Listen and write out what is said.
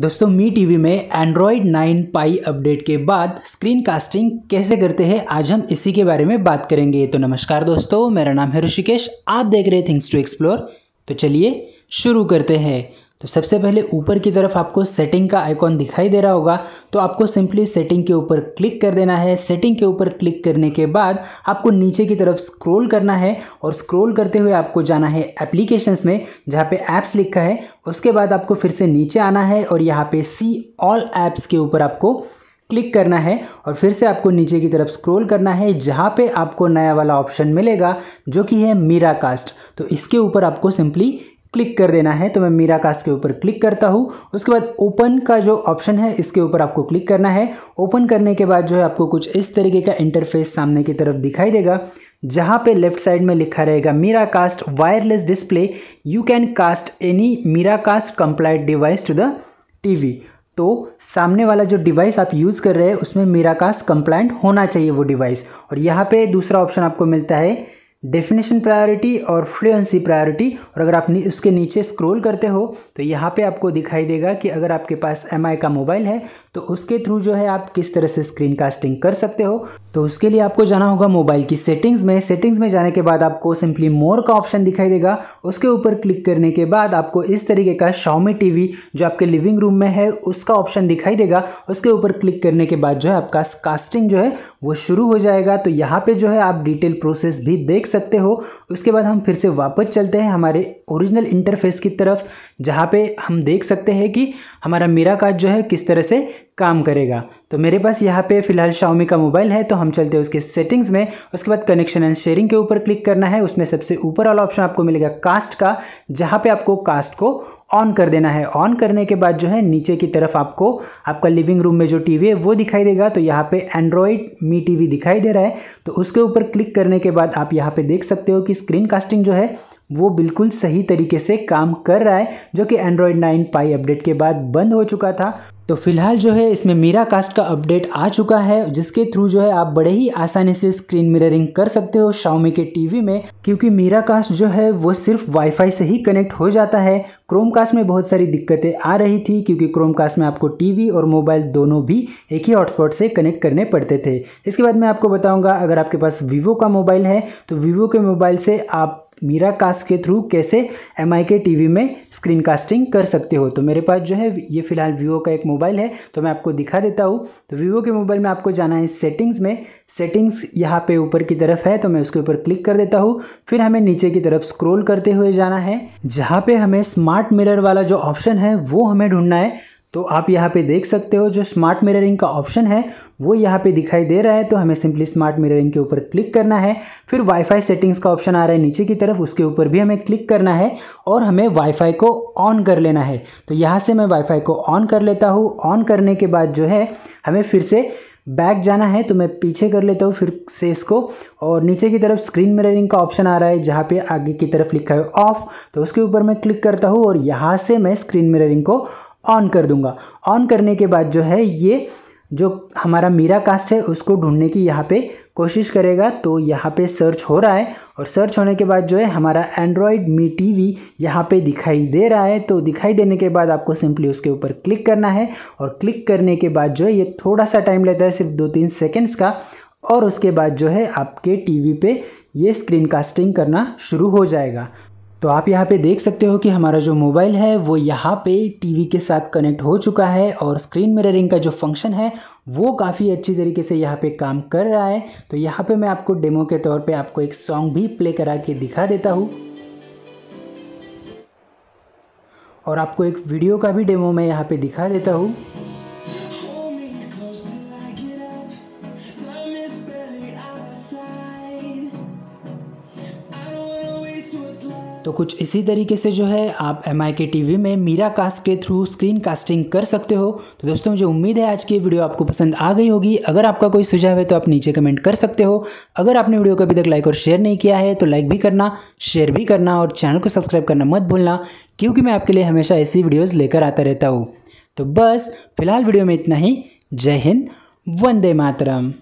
दोस्तों Mi TV में Android 9 pie update के बाद स्क्रीन कास्टिंग कैसे करते हैं आज हम इसी के बारे में बात करेंगे तो नमस्कार दोस्तों मेरा नाम है ऋषिकेश आप देख रहे थिंग्स टू एक्सप्लोर तो चलिए शुरू करते हैं तो सबसे पहले ऊपर की तरफ आपको सेटिंग का आइकॉन दिखाई दे रहा होगा तो आपको सिंपली सेटिंग के ऊपर क्लिक कर देना है सेटिंग के ऊपर क्लिक करने के बाद आपको नीचे की तरफ स्क्रॉल करना है और स्क्रॉल करते हुए आपको जाना है एप्लीकेशंस में जहाँ पे ऐप्स लिखा है उसके बाद आपको फिर से नीचे आना है और यहाँ पर सी ऑल ऐप्स के ऊपर आपको क्लिक करना है और फिर से आपको नीचे की तरफ स्क्रॉल करना है जहाँ पे आपको नया वाला ऑप्शन मिलेगा जो कि है मीरा कास्ट तो इसके ऊपर आपको सिंपली क्लिक कर देना है तो मैं मीरा कास्ट के ऊपर क्लिक करता हूँ उसके बाद ओपन का जो ऑप्शन है इसके ऊपर आपको क्लिक करना है ओपन करने के बाद जो है आपको कुछ इस तरीके का इंटरफेस सामने की तरफ दिखाई देगा जहाँ पे लेफ्ट साइड में लिखा रहेगा Miracast wireless display you can cast any Miracast compliant device to the T तो सामने वाला जो डिवाइस आप यूज़ कर रहे हैं उसमें मीरा कास्ट कंप्लाइंट होना चाहिए वो डिवाइस और यहाँ पर दूसरा ऑप्शन आपको मिलता है डेफिनेशन प्रायोरिटी और फ्लुएंसी प्रायोरिटी और अगर आप उसके नीचे स्क्रॉल करते हो तो यहाँ पे आपको दिखाई देगा कि अगर आपके पास एम का मोबाइल है तो उसके थ्रू जो है आप किस तरह से स्क्रीन कास्टिंग कर सकते हो तो उसके लिए आपको जाना होगा मोबाइल की सेटिंग्स में सेटिंग्स में जाने के बाद आपको सिंपली मोर का ऑप्शन दिखाई देगा उसके ऊपर क्लिक करने के बाद आपको इस तरीके का शाओमी टीवी जो आपके लिविंग रूम में है उसका ऑप्शन दिखाई देगा उसके ऊपर क्लिक करने के बाद जो है आपका कास्टिंग जो है वो शुरू हो जाएगा तो यहाँ पर जो है आप डिटेल प्रोसेस भी देख सकते हो उसके बाद हम फिर से वापस चलते हैं हमारे ओरिजिनल इंटरफेस की तरफ जहाँ पर हम देख सकते हैं कि हमारा मेरा काज जो है किस तरह से काम करेगा तो मेरे पास यहाँ पे फिलहाल शाओमी का मोबाइल है तो हम चलते हैं उसके सेटिंग्स में उसके बाद कनेक्शन एंड शेयरिंग के ऊपर क्लिक करना है उसमें सबसे ऊपर वाला ऑप्शन आपको मिलेगा कास्ट का जहाँ पे आपको कास्ट को ऑन कर देना है ऑन करने के बाद जो है नीचे की तरफ आपको आपका लिविंग रूम में जो टी है वो दिखाई देगा तो यहाँ पर एंड्रॉयड मी टी दिखाई दे रहा है तो उसके ऊपर क्लिक करने के बाद आप यहाँ पर देख सकते हो कि स्क्रीन कास्टिंग जो है वो बिल्कुल सही तरीके से काम कर रहा है जो कि एंड्रॉयड नाइन पाई अपडेट के बाद बंद हो चुका था तो फिलहाल जो है इसमें मीरा कास्ट का अपडेट आ चुका है जिसके थ्रू जो है आप बड़े ही आसानी से स्क्रीन मिररिंग कर सकते हो शाओमी के टीवी में क्योंकि मीरा कास्ट जो है वो सिर्फ वाईफाई से ही कनेक्ट हो जाता है क्रोम कास्ट में बहुत सारी दिक्कतें आ रही थी क्योंकि क्रोम कास्ट में आपको टीवी और मोबाइल दोनों भी एक ही हॉटस्पॉट से कनेक्ट करने पड़ते थे इसके बाद मैं आपको बताऊँगा अगर आपके पास वीवो का मोबाइल है तो वीवो के मोबाइल से आप मीरा कास्ट के थ्रू कैसे एम आई के टी वी में स्क्रीन कास्टिंग कर सकते हो तो मेरे पास जो है ये फिलहाल वीवो का एक मोबाइल है तो मैं आपको दिखा देता हूँ तो वीवो के मोबाइल में आपको जाना है सेटिंग्स में सेटिंग्स यहाँ पे ऊपर की तरफ है तो मैं उसके ऊपर क्लिक कर देता हूँ फिर हमें नीचे की तरफ स्क्रोल करते हुए जाना है जहाँ पर हमें स्मार्ट मिरर वाला जो ऑप्शन है वो हमें ढूंढना है तो आप यहाँ पे देख सकते हो जो स्मार्ट मिररिंग का ऑप्शन है वो यहाँ पे दिखाई दे रहा है तो हमें सिंपली स्मार्ट मिररिंग के ऊपर क्लिक करना है फिर वाईफाई सेटिंग्स का ऑप्शन आ रहा है नीचे की तरफ उसके ऊपर भी हमें क्लिक करना है और हमें वाईफाई को ऑन कर लेना है तो यहाँ से मैं वाईफाई को ऑन कर लेता हूँ ऑन करने के बाद जो है हमें फिर से बैक जाना है तो मैं पीछे कर लेता हूँ फिर से इसको और नीचे की तरफ स्क्रीन मिररिंग का ऑप्शन आ रहा है जहाँ पे आगे की तरफ लिखा है ऑफ तो उसके ऊपर मैं क्लिक करता हूँ और यहाँ से मैं स्क्रीन मिररिंग को ऑन कर दूंगा ऑन करने के बाद जो है ये जो हमारा मीरा कास्ट है उसको ढूंढने की यहाँ पे कोशिश करेगा तो यहाँ पे सर्च हो रहा है और सर्च होने के बाद जो है हमारा एंड्रॉयड मी टी वी यहाँ पर दिखाई दे रहा है तो दिखाई देने के बाद आपको सिंपली उसके ऊपर क्लिक करना है और क्लिक करने के बाद जो है ये थोड़ा सा टाइम लेता है सिर्फ दो तीन सेकेंड्स का और उसके बाद जो है आपके टीवी पे ये स्क्रीन कास्टिंग करना शुरू हो जाएगा तो आप यहाँ पे देख सकते हो कि हमारा जो मोबाइल है वो यहाँ पे टीवी के साथ कनेक्ट हो चुका है और स्क्रीन मिररिंग का जो फंक्शन है वो काफ़ी अच्छी तरीके से यहाँ पे काम कर रहा है तो यहाँ पे मैं आपको डेमो के तौर पे आपको एक सॉन्ग भी प्ले करा के दिखा देता हूँ और आपको एक वीडियो का भी डेमो मैं यहाँ पर दिखा देता हूँ तो कुछ इसी तरीके से जो है आप एम आई के टी वी में मीरा कास्ट के थ्रू स्क्रीन कास्टिंग कर सकते हो तो दोस्तों मुझे उम्मीद है आज की वीडियो आपको पसंद आ गई होगी अगर आपका कोई सुझाव है तो आप नीचे कमेंट कर सकते हो अगर आपने वीडियो को अभी तक लाइक और शेयर नहीं किया है तो लाइक भी करना शेयर भी करना और चैनल को सब्सक्राइब करना मत भूलना क्योंकि मैं आपके लिए हमेशा ऐसी वीडियोज़ लेकर आता रहता हूँ तो बस फिलहाल वीडियो में इतना ही जय हिंद वंदे मातरम